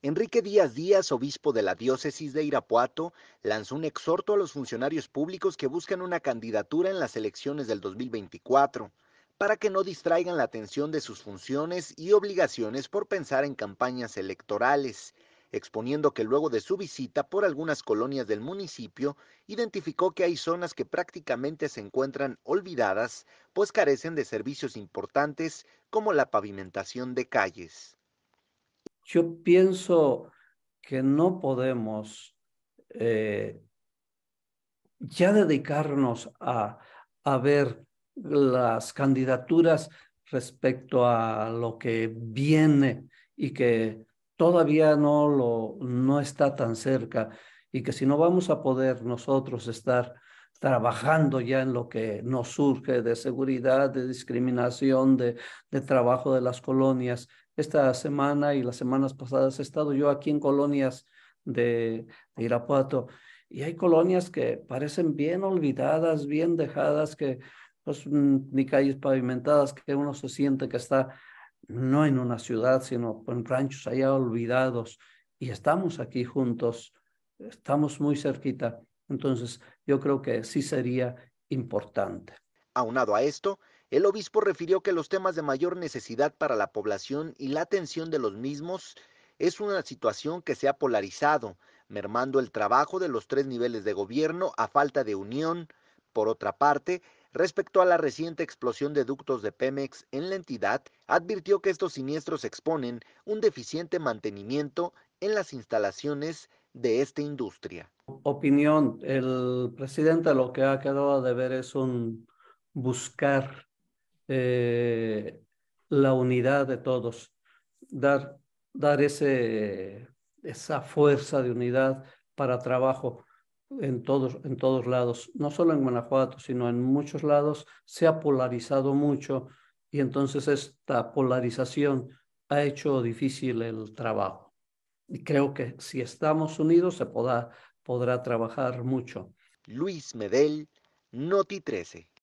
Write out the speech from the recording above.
Enrique Díaz Díaz, obispo de la diócesis de Irapuato, lanzó un exhorto a los funcionarios públicos que buscan una candidatura en las elecciones del 2024 para que no distraigan la atención de sus funciones y obligaciones por pensar en campañas electorales, exponiendo que luego de su visita por algunas colonias del municipio, identificó que hay zonas que prácticamente se encuentran olvidadas, pues carecen de servicios importantes como la pavimentación de calles. Yo pienso que no podemos eh, ya dedicarnos a, ver las candidaturas respecto a lo que viene y que todavía no lo no está tan cerca y que si no vamos a poder nosotros estar trabajando ya en lo que nos surge de seguridad, de discriminación, de trabajo de las colonias, esta semana y las semanas pasadas he estado yo aquí en colonias de, Irapuato y hay colonias que parecen bien olvidadas, bien dejadas, que pues mm, ni calles pavimentadas, que uno se siente que está no en una ciudad, sino en ranchos allá olvidados. Y estamos aquí juntos, estamos muy cerquita. Entonces, yo creo que sí sería importante. Aunado a esto, el obispo refirió que los temas de mayor necesidad para la población y la atención de los mismos es una situación que se ha polarizado, mermando el trabajo de los tres niveles de gobierno a falta de unión. Por otra parte, respecto a la reciente explosión de ductos de Pemex en la entidad, advirtió que estos siniestros exponen un deficiente mantenimiento en las instalaciones de esta industria. Opinión, el presidente lo que ha quedado de ver es un buscar eh, la unidad de todos, dar, dar ese, esa fuerza de unidad para trabajo en todos, en todos lados, no solo en Guanajuato, sino en muchos lados se ha polarizado mucho y entonces esta polarización ha hecho difícil el trabajo. Y creo que si estamos unidos se podrá, podrá trabajar mucho. Luis Medel, Noti 13.